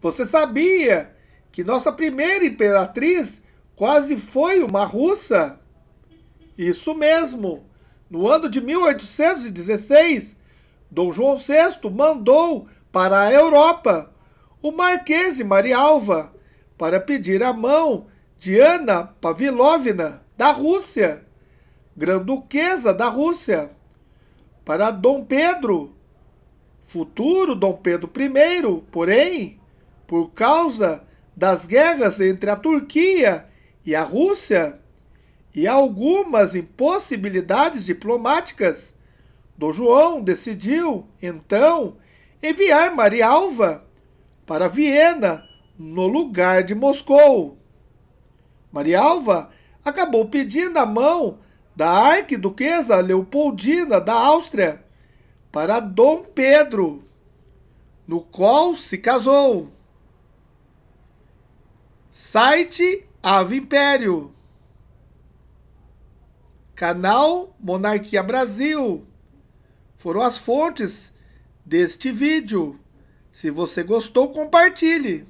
Você sabia que nossa primeira imperatriz quase foi uma russa? Isso mesmo. No ano de 1816, Dom João VI mandou para a Europa o Marquês de Marialva para pedir a mão de Ana Pavlovna da Rússia, Granduquesa da Rússia, para Dom Pedro, futuro Dom Pedro I, porém, por causa das guerras entre a Turquia e a Rússia e algumas impossibilidades diplomáticas, Dom João decidiu, então, enviar Maria Alva para Viena, no lugar de Moscou. Maria Alva acabou pedindo a mão da arquiduquesa Leopoldina da Áustria para Dom Pedro, no qual se casou. Site Ave Império. Canal Monarquia Brasil. Foram as fontes deste vídeo. Se você gostou, compartilhe.